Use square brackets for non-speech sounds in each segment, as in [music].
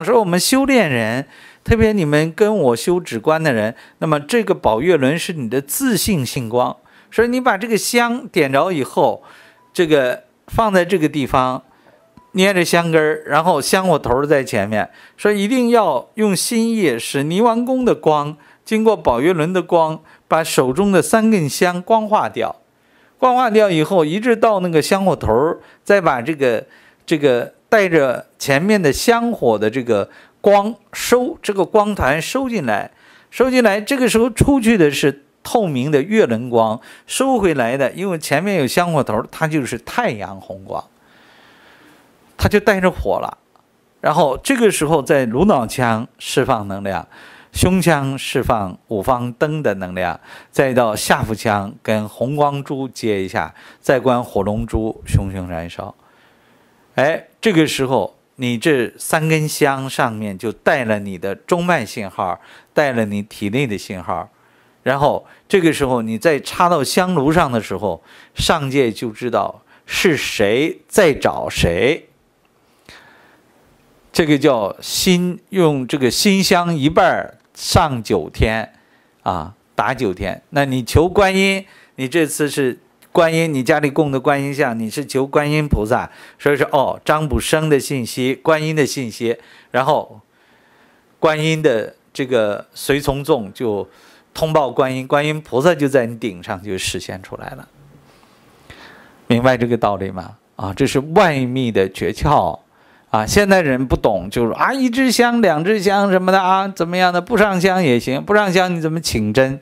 我说我们修炼人，特别你们跟我修止观的人，那么这个宝月轮是你的自性性光。所以你把这个香点着以后，这个放在这个地方，捏着香根儿，然后香火头在前面。说一定要用心叶，使泥丸宫的光经过宝月轮的光，把手中的三根香光化掉。光化掉以后，一直到那个香火头，再把这个这个。带着前面的香火的这个光收，这个光团收进来，收进来。这个时候出去的是透明的月轮光，收回来的，因为前面有香火头，它就是太阳红光，它就带着火了。然后这个时候在颅脑腔释放能量，胸腔释放五方灯的能量，再到下腹腔跟红光珠接一下，再观火龙珠熊熊燃烧。哎，这个时候你这三根香上面就带了你的中脉信号，带了你体内的信号，然后这个时候你再插到香炉上的时候，上界就知道是谁在找谁。这个叫心用这个心香一半上九天，啊打九天。那你求观音，你这次是。观音，你家里供的观音像，你是求观音菩萨，所以说哦，张卜生的信息，观音的信息，然后观音的这个随从众就通报观音，观音菩萨就在你顶上就实现出来了，明白这个道理吗？啊，这是外密的诀窍啊，现代人不懂，就是啊，一支香、两支香什么的啊，怎么样的？不上香也行，不上香你怎么请真？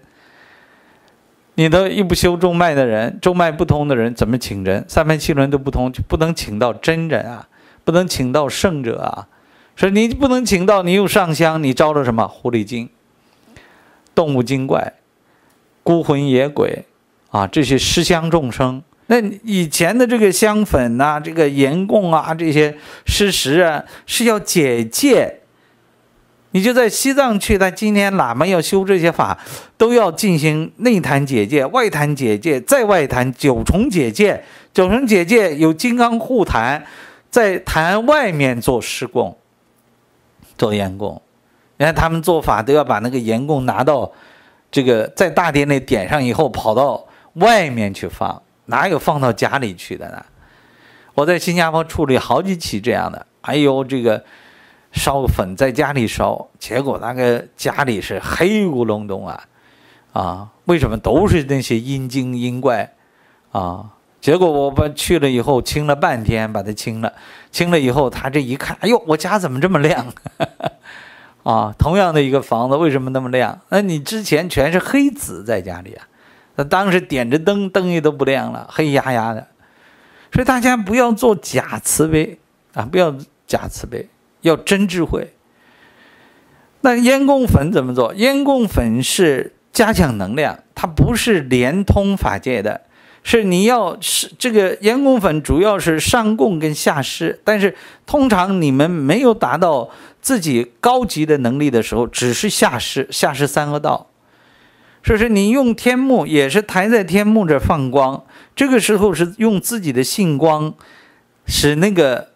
你都一不修中脉的人，中脉不通的人，怎么请人？三脉七轮都不通，就不能请到真人啊，不能请到圣者啊。所以你不能请到，你又上香，你招了什么狐狸精、动物精怪、孤魂野鬼啊？这些失香众生。那以前的这个香粉呐，这个盐供啊，这些施食啊，是要解戒。你就在西藏去，他今天喇嘛要修这些法，都要进行内坛结界、外坛结界、再外坛九重结界。九重结界有金刚护坛，在坛外面做施供、做盐供。你看他们做法都要把那个盐供拿到这个在大殿内点上以后，跑到外面去放，哪有放到家里去的呢？我在新加坡处理好几起这样的，还有这个。烧个粉在家里烧，结果那个家里是黑咕隆咚啊，啊，为什么都是那些阴精阴怪啊？结果我们去了以后，清了半天，把它清了，清了以后，他这一看，哎呦，我家怎么这么亮 [laughs] 啊？同样的一个房子，为什么那么亮？那你之前全是黑子在家里啊？那当时点着灯，灯也都不亮了，黑压压的。所以大家不要做假慈悲啊，不要假慈悲。要真智慧。那烟供粉怎么做？烟供粉是加强能量，它不是连通法界的。是你要，是这个烟供粉主要是上供跟下施。但是通常你们没有达到自己高级的能力的时候，只是下施下施三个道。说是你用天目也是抬在天目这放光，这个时候是用自己的性光使那个。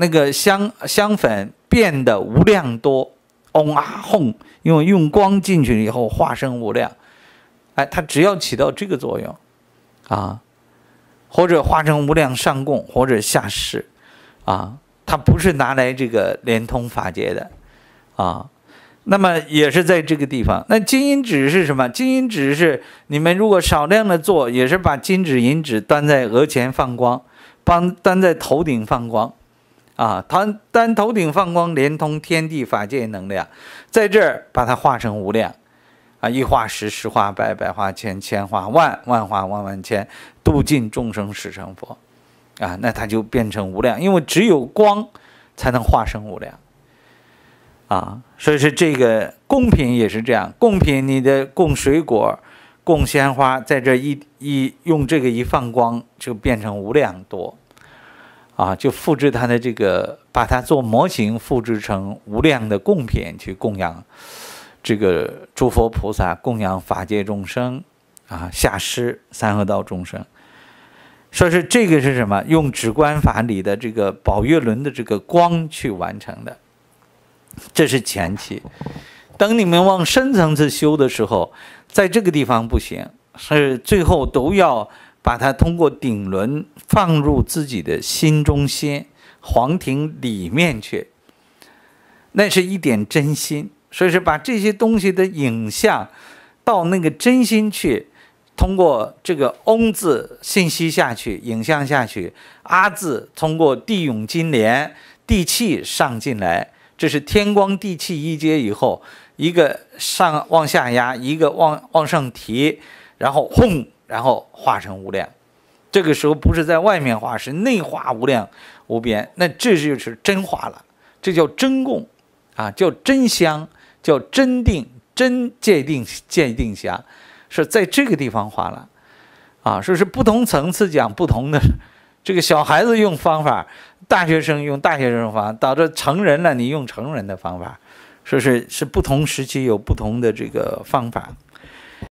那个香香粉变得无量多，嗡啊哄，用用光进去了以后化身无量，哎，它只要起到这个作用，啊，或者化成无量上供或者下施，啊，它不是拿来这个连通法界的，啊，那么也是在这个地方。那金银纸是什么？金银纸是你们如果少量的做，也是把金纸银纸端在额前放光，帮端在头顶放光。啊，他单头顶放光，连通天地法界能量，在这儿把它化成无量，啊，一化十，十化百，百化千，千化万，万化万万千，度尽众生始成佛，啊，那它就变成无量，因为只有光才能化生无量，啊，所以说这个贡品也是这样，贡品你的供水果，供鲜花，在这一一用这个一放光，就变成无量多。啊，就复制它的这个，把它做模型，复制成无量的供品去供养这个诸佛菩萨，供养法界众生啊，下师三恶道众生。说是这个是什么？用止观法里的这个宝月轮的这个光去完成的。这是前期，等你们往深层次修的时候，在这个地方不行，是最后都要。把它通过顶轮放入自己的心中心皇庭里面去，那是一点真心，所以说把这些东西的影像到那个真心去，通过这个嗡字信息下去，影像下去，阿字通过地涌金莲地气上进来，这是天光地气一接以后，一个上往下压，一个往往上提，然后轰。然后化成无量，这个时候不是在外面化，是内化无量无边。那这就是真化了，这叫真供啊，叫真香，叫真定，真界定界定香，是在这个地方化了，啊，说是不同层次讲不同的，[laughs] 这个小孩子用方法，大学生用大学生方法，导致成人了，你用成人的方法，说是是不同时期有不同的这个方法。